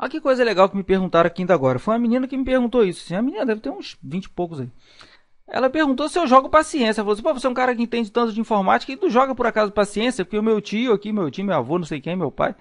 Olha ah, que coisa legal que me perguntaram aqui ainda agora. Foi uma menina que me perguntou isso. Assim, a menina deve ter uns 20 e poucos aí. Ela perguntou se eu jogo paciência. Ela falou assim: pô, você é um cara que entende tanto de informática e tu joga por acaso paciência? Porque o meu tio aqui, meu tio, meu avô, não sei quem, meu pai,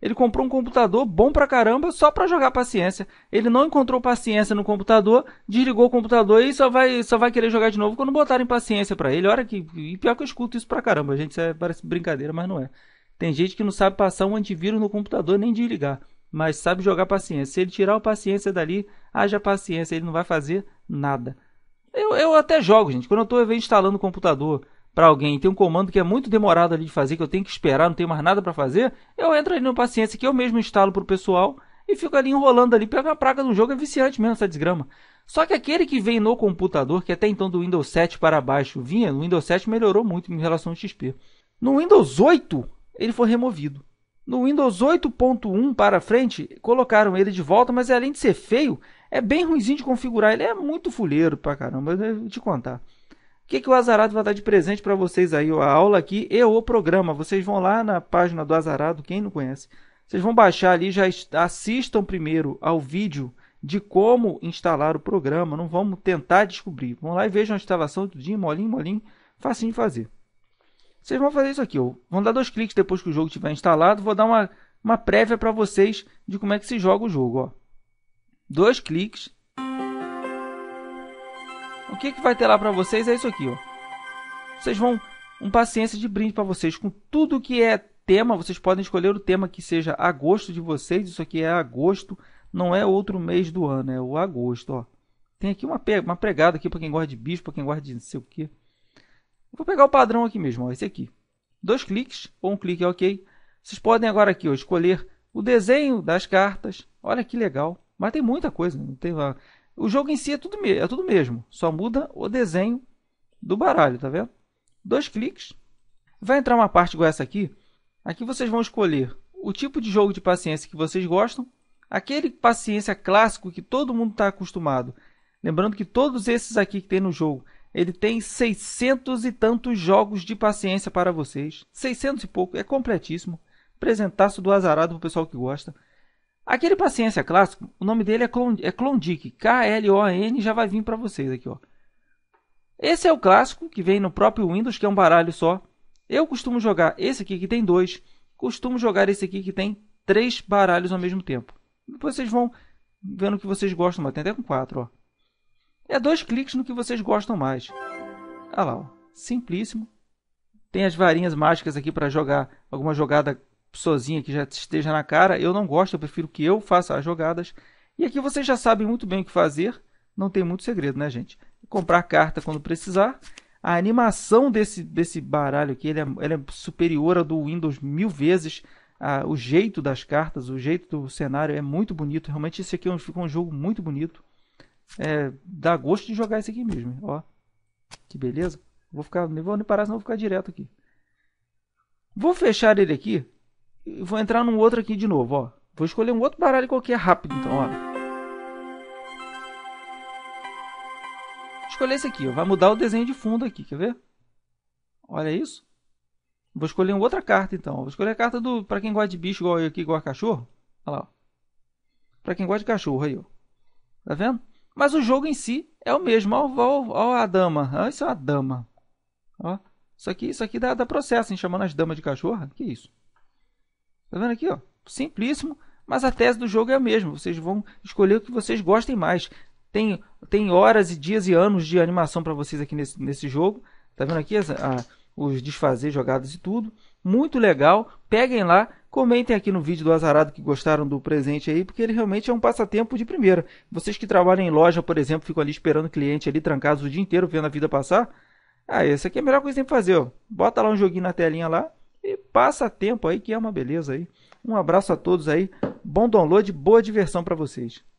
ele comprou um computador bom pra caramba só pra jogar paciência. Ele não encontrou paciência no computador, desligou o computador e só vai, só vai querer jogar de novo quando botarem paciência pra ele. Olha que. E pior que eu escuto isso pra caramba, gente. Isso é, parece brincadeira, mas não é. Tem gente que não sabe passar um antivírus no computador nem desligar mas sabe jogar paciência. Se ele tirar o paciência dali, haja paciência, ele não vai fazer nada. Eu, eu até jogo, gente. Quando eu estou instalando o computador para alguém tem um comando que é muito demorado ali de fazer, que eu tenho que esperar, não tenho mais nada para fazer, eu entro ali no paciência que eu mesmo instalo para o pessoal e fico ali enrolando ali, pega a praga do jogo, é viciante mesmo essa desgrama. Só que aquele que vem no computador, que até então do Windows 7 para baixo vinha, no Windows 7 melhorou muito em relação ao XP. No Windows 8, ele foi removido. No Windows 8.1 para frente, colocaram ele de volta, mas além de ser feio, é bem ruimzinho de configurar. Ele é muito fuleiro pra caramba, eu vou te contar. O que, que o Azarado vai dar de presente para vocês aí? A aula aqui e o programa. Vocês vão lá na página do Azarado, quem não conhece. Vocês vão baixar ali, já assistam primeiro ao vídeo de como instalar o programa. Não vamos tentar descobrir. Vão lá e vejam a instalação, tudinho, molinho, molinho. Facinho de fazer. Vocês vão fazer isso aqui. Ó. Vão dar dois cliques depois que o jogo estiver instalado. Vou dar uma, uma prévia para vocês de como é que se joga o jogo. Ó. Dois cliques. O que, que vai ter lá para vocês é isso aqui. Ó. Vocês vão... Um paciência de brinde para vocês com tudo que é tema. Vocês podem escolher o tema que seja a gosto de vocês. Isso aqui é agosto. Não é outro mês do ano. É o agosto. Ó. Tem aqui uma, uma pregada aqui para quem gosta de bicho, para quem gosta de não sei o que. Vou pegar o padrão aqui mesmo, ó, esse aqui. Dois cliques, ou um clique OK. Vocês podem agora aqui ó, escolher o desenho das cartas. Olha que legal. Mas tem muita coisa. Não né? tem lá. O jogo em si é tudo, é tudo mesmo. Só muda o desenho do baralho, tá vendo? Dois cliques. Vai entrar uma parte igual essa aqui. Aqui vocês vão escolher o tipo de jogo de paciência que vocês gostam. Aquele paciência clássico que todo mundo está acostumado. Lembrando que todos esses aqui que tem no jogo ele tem 600 e tantos jogos de paciência para vocês. 600 e pouco, é completíssimo. Presentaço do azarado pro pessoal que gosta. Aquele paciência clássico, o nome dele é, Clon, é Klondike, K-L-O-N, já vai vir para vocês aqui, ó. Esse é o clássico que vem no próprio Windows, que é um baralho só. Eu costumo jogar esse aqui que tem dois, costumo jogar esse aqui que tem três baralhos ao mesmo tempo. Depois vocês vão vendo o que vocês gostam, mas tem até com quatro, ó. É dois cliques no que vocês gostam mais. Olha lá, ó. simplíssimo. Tem as varinhas mágicas aqui para jogar alguma jogada sozinha que já esteja na cara. Eu não gosto, eu prefiro que eu faça as jogadas. E aqui vocês já sabem muito bem o que fazer. Não tem muito segredo, né, gente? Comprar carta quando precisar. A animação desse, desse baralho aqui ele é, ele é superior ao do Windows mil vezes. Ah, o jeito das cartas, o jeito do cenário é muito bonito. Realmente, esse aqui é um, um jogo muito bonito. É, dá gosto de jogar esse aqui mesmo. Ó. Que beleza. Vou ficar, nem vou nem parar, senão vou ficar direto aqui. Vou fechar ele aqui. E vou entrar num outro aqui de novo, ó. Vou escolher um outro baralho qualquer rápido, então, ó. Escolher esse aqui, ó. Vai mudar o desenho de fundo aqui, quer ver? Olha isso. Vou escolher uma outra carta, então. Vou escolher a carta do... Pra quem gosta de bicho igual eu aqui, igual a cachorro. Olha lá, ó. Pra quem gosta de cachorro, aí, ó. Tá vendo? Mas o jogo em si é o mesmo. Olha a dama. ah isso é uma dama. Ó, isso aqui, isso aqui dá, dá processo, hein? Chamando as damas de cachorra. Que isso? Tá vendo aqui? Ó? Simplíssimo, mas a tese do jogo é a mesma. Vocês vão escolher o que vocês gostem mais. Tem, tem horas e dias e anos de animação para vocês aqui nesse, nesse jogo. Tá vendo aqui? A, a os desfazer jogadas e tudo. Muito legal. Peguem lá, comentem aqui no vídeo do Azarado que gostaram do presente aí, porque ele realmente é um passatempo de primeira. Vocês que trabalham em loja, por exemplo, ficam ali esperando o cliente ali trancados o dia inteiro vendo a vida passar. Ah, esse aqui é a melhor coisa que tem que fazer, ó. Bota lá um joguinho na telinha lá e passa tempo aí que é uma beleza aí. Um abraço a todos aí. Bom download, boa diversão para vocês.